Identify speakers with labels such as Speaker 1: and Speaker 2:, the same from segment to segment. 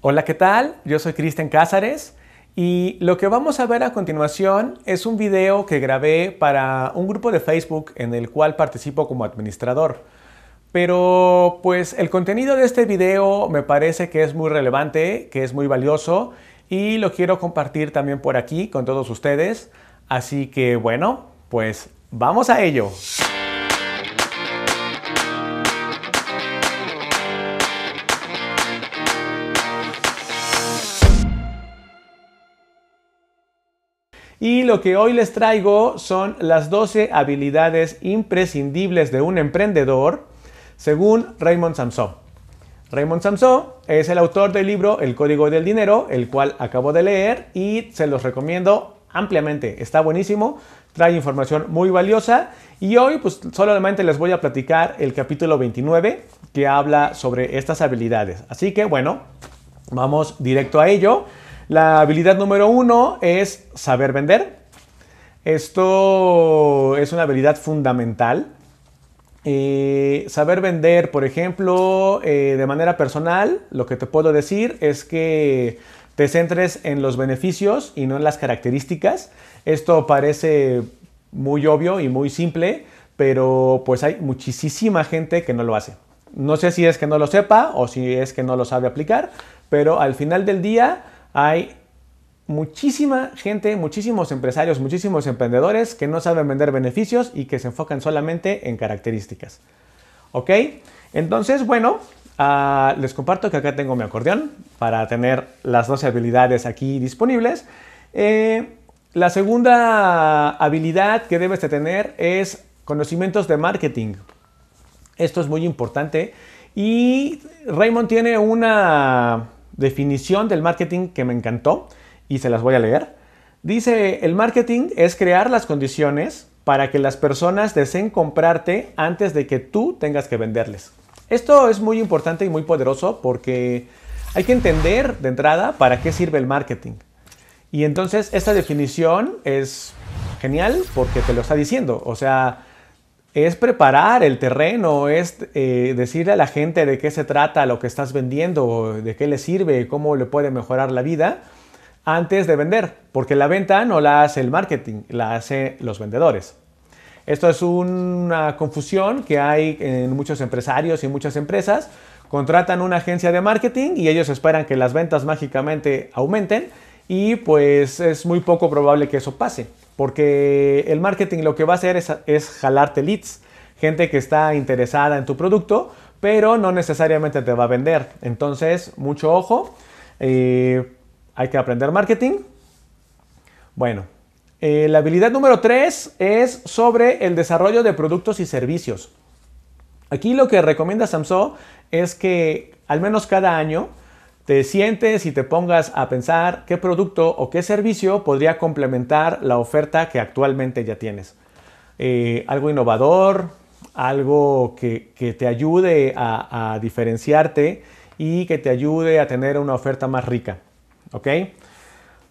Speaker 1: Hola, ¿qué tal? Yo soy Cristian Cázares y lo que vamos a ver a continuación es un video que grabé para un grupo de Facebook en el cual participo como administrador. Pero pues el contenido de este video me parece que es muy relevante, que es muy valioso y lo quiero compartir también por aquí con todos ustedes. Así que bueno, pues vamos a ello. Y lo que hoy les traigo son las 12 habilidades imprescindibles de un emprendedor según Raymond Samson. Raymond Samson es el autor del libro El Código del Dinero, el cual acabo de leer y se los recomiendo ampliamente. Está buenísimo, trae información muy valiosa y hoy pues solamente les voy a platicar el capítulo 29 que habla sobre estas habilidades. Así que bueno, vamos directo a ello. La habilidad número uno es saber vender. Esto es una habilidad fundamental. Eh, saber vender, por ejemplo, eh, de manera personal, lo que te puedo decir es que te centres en los beneficios y no en las características. Esto parece muy obvio y muy simple, pero pues hay muchísima gente que no lo hace. No sé si es que no lo sepa o si es que no lo sabe aplicar, pero al final del día hay muchísima gente, muchísimos empresarios, muchísimos emprendedores que no saben vender beneficios y que se enfocan solamente en características. ¿Ok? Entonces, bueno, ah, les comparto que acá tengo mi acordeón para tener las 12 habilidades aquí disponibles. Eh, la segunda habilidad que debes de tener es conocimientos de marketing. Esto es muy importante. Y Raymond tiene una definición del marketing que me encantó y se las voy a leer. Dice, el marketing es crear las condiciones para que las personas deseen comprarte antes de que tú tengas que venderles. Esto es muy importante y muy poderoso porque hay que entender de entrada para qué sirve el marketing. Y entonces esta definición es genial porque te lo está diciendo. O sea, es preparar el terreno, es eh, decirle a la gente de qué se trata lo que estás vendiendo, de qué le sirve, cómo le puede mejorar la vida antes de vender, porque la venta no la hace el marketing, la hace los vendedores. Esto es una confusión que hay en muchos empresarios y muchas empresas. Contratan una agencia de marketing y ellos esperan que las ventas mágicamente aumenten y pues es muy poco probable que eso pase. Porque el marketing lo que va a hacer es, jalarte leads, gente que está interesada en tu producto, pero no necesariamente te va a vender. Entonces, mucho ojo, eh, hay que aprender marketing. Bueno, eh, la habilidad número 3 es sobre el desarrollo de productos y servicios. Aquí lo que recomienda Samsung es que al menos cada año te sientes y te pongas a pensar qué producto o qué servicio podría complementar la oferta que actualmente ya tienes. Eh, algo innovador, algo que, te ayude a, diferenciarte y que te ayude a tener una oferta más rica. ¿Ok?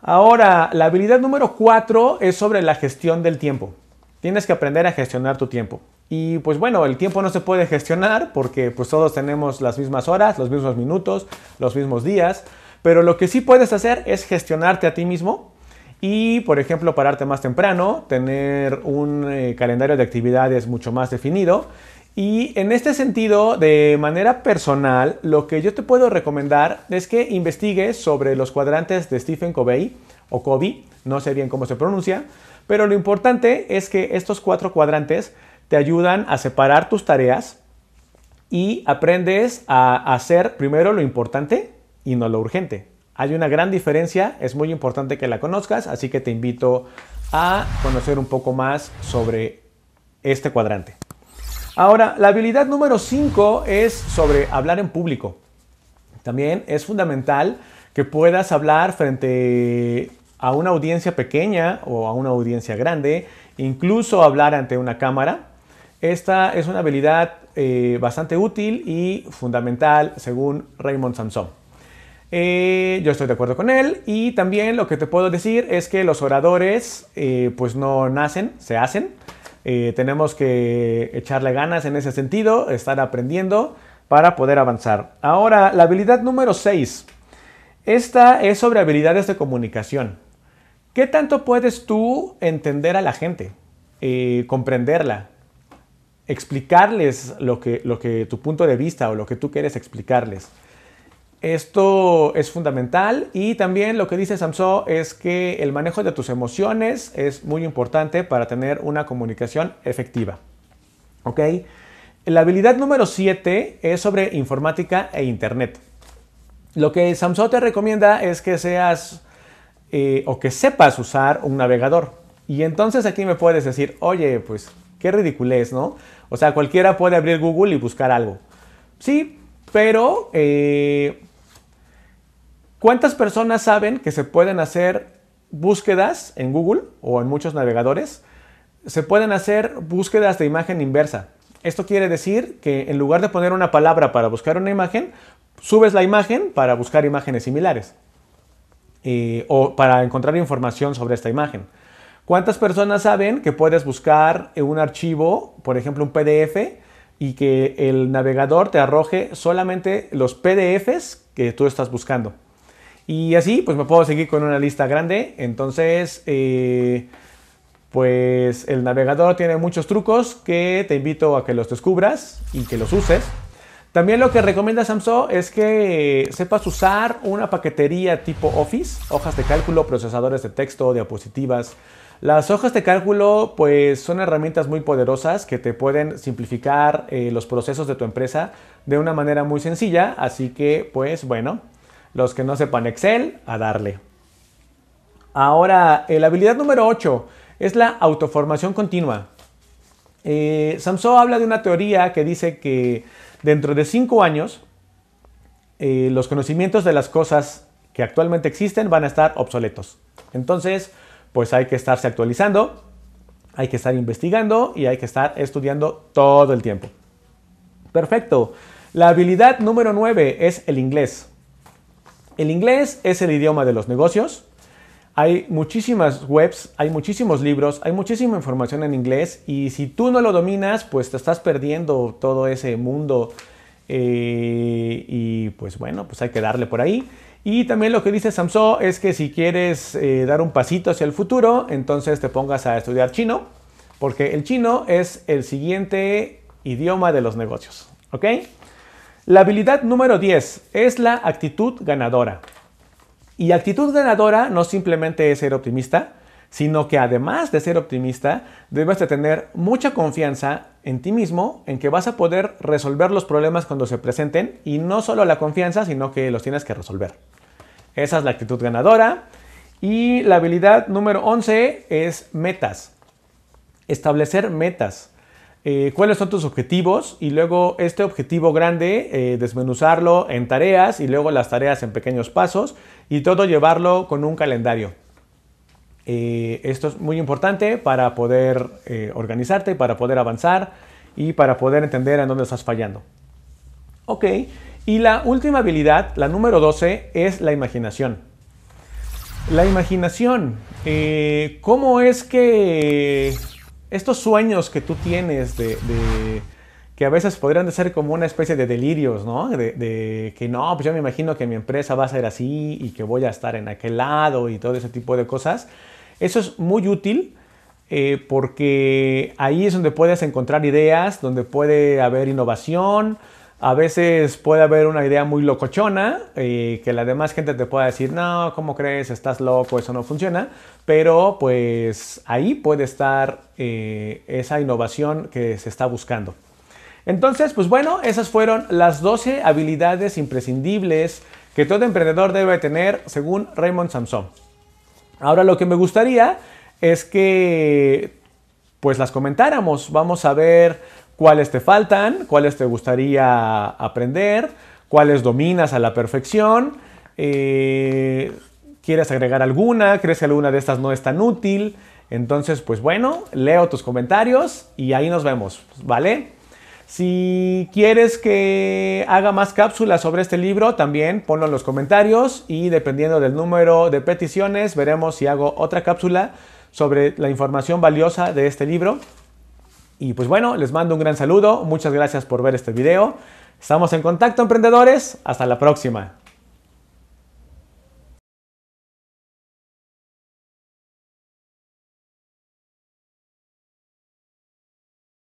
Speaker 1: Ahora, la habilidad número cuatro es sobre la gestión del tiempo. Tienes que aprender a gestionar tu tiempo. Y pues bueno, el tiempo no se puede gestionar porque pues todos tenemos las mismas horas, los mismos minutos, los mismos días, pero lo que sí puedes hacer es gestionarte a ti mismo y por ejemplo pararte más temprano, tener un eh, calendario de actividades mucho más definido. Y en este sentido, de manera personal, lo que yo te puedo recomendar es que investigues sobre los cuadrantes de Stephen Covey o Covey, no sé bien cómo se pronuncia, pero lo importante es que estos cuatro cuadrantes te ayudan a separar tus tareas y aprendes a hacer primero lo importante y no lo urgente. Hay una gran diferencia, es muy importante que la conozcas, así que te invito a conocer un poco más sobre este cuadrante. Ahora, la habilidad número 5 es sobre hablar en público. También es fundamental que puedas hablar frente a una audiencia pequeña o a una audiencia grande, incluso hablar ante una cámara. Esta es una habilidad eh, bastante útil y fundamental según Raymond Samson. Eh, yo estoy de acuerdo con él y también lo que te puedo decir es que los oradores eh, pues no nacen, se hacen. tenemos que echarle ganas en ese sentido, estar aprendiendo para poder avanzar. Ahora, la habilidad número 6. Esta es sobre habilidades de comunicación. ¿Qué tanto puedes tú entender a la gente? comprenderla, explicarles lo que, lo que tu punto de vista o lo que tú quieres explicarles. Esto es fundamental y también lo que dice Samsung es que el manejo de tus emociones es muy importante para tener una comunicación efectiva. ¿Ok? La habilidad número 7 es sobre informática e internet. Lo que Samsung te recomienda es que seas eh, o que sepas usar un navegador. Y entonces aquí me puedes decir, oye, pues Qué ridiculez, ¿no? O sea, cualquiera puede abrir Google y buscar algo. Sí, pero eh, ¿cuántas personas saben que se pueden hacer búsquedas en Google o en muchos navegadores? Se pueden hacer búsquedas de imagen inversa. Esto quiere decir que en lugar de poner una palabra para buscar una imagen, subes la imagen para buscar imágenes similares eh, o para encontrar información sobre esta imagen. ¿Cuántas personas saben que puedes buscar un archivo, por ejemplo un PDF, y que el navegador te arroje solamente los PDFs que tú estás buscando? Y así, pues me puedo seguir con una lista grande. Entonces, eh, pues el navegador tiene muchos trucos que te invito a que los descubras y que los uses. También lo que recomienda Samsung es que sepas usar una paquetería tipo Office, hojas de cálculo, procesadores de texto, diapositivas, las hojas de cálculo pues son herramientas muy poderosas que te pueden simplificar eh, los procesos de tu empresa de una manera muy sencilla, así que pues bueno, los que no sepan Excel, a darle. Ahora, eh, la habilidad número 8 es la autoformación continua. Eh, Samsung habla de una teoría que dice que dentro de 5 años los conocimientos de las cosas que actualmente existen van a estar obsoletos. Entonces, pues hay que estarse actualizando, hay que estar investigando y hay que estar estudiando todo el tiempo. Perfecto. La habilidad número 9 es el inglés. El inglés es el idioma de los negocios. Hay muchísimas webs, hay muchísimos libros, hay muchísima información en inglés y si tú no lo dominas, pues te estás perdiendo todo ese mundo eh, y pues bueno, pues hay que darle por ahí. Y también lo que dice Samsung es que si quieres eh, dar un pasito hacia el futuro, entonces te pongas a estudiar chino, porque el chino es el siguiente idioma de los negocios. ¿Ok? La habilidad número 10 es la actitud ganadora. Y actitud ganadora no simplemente es ser optimista, sino que además de ser optimista, debes de tener mucha confianza en ti mismo, en que vas a poder resolver los problemas cuando se presenten y no solo la confianza, sino que los tienes que resolver. Esa es la actitud ganadora. Y la habilidad número 11 es metas. Establecer metas. Eh, cuáles son tus objetivos y luego este objetivo grande, eh, desmenuzarlo en tareas y luego las tareas en pequeños pasos y todo llevarlo con un calendario. Eh, esto es muy importante para poder eh, organizarte, para poder avanzar y para poder entender en dónde estás fallando. Ok, y la última habilidad, la número 12, es la imaginación. La imaginación, eh, ¿cómo es que estos sueños que tú tienes de, que a veces podrían ser como una especie de delirios, ¿no? De, de, que no, pues yo me imagino que mi empresa va a ser así y que voy a estar en aquel lado y todo ese tipo de cosas. Eso es muy útil eh, porque ahí es donde puedes encontrar ideas, donde puede haber innovación. A veces puede haber una idea muy locochona eh, que la demás gente te pueda decir, no, ¿cómo crees? Estás loco, eso no funciona. Pero pues ahí puede estar eh, esa innovación que se está buscando. Entonces, pues bueno, esas fueron las 12 habilidades imprescindibles que todo emprendedor debe tener según Raymond Samson. Ahora lo que me gustaría es que pues las comentáramos. Vamos a ver cuáles te faltan, cuáles te gustaría aprender, cuáles dominas a la perfección. Eh, ¿Quieres agregar alguna? ¿Crees que alguna de estas no es tan útil? Entonces, pues bueno, leo tus comentarios y ahí nos vemos, ¿vale? Si quieres que haga más cápsulas sobre este libro, también ponlo en los comentarios y dependiendo del número de peticiones, veremos si hago otra cápsula sobre la información valiosa de este libro. Y pues bueno, les mando un gran saludo, muchas gracias por ver este video. Estamos en contacto, emprendedores, hasta la próxima.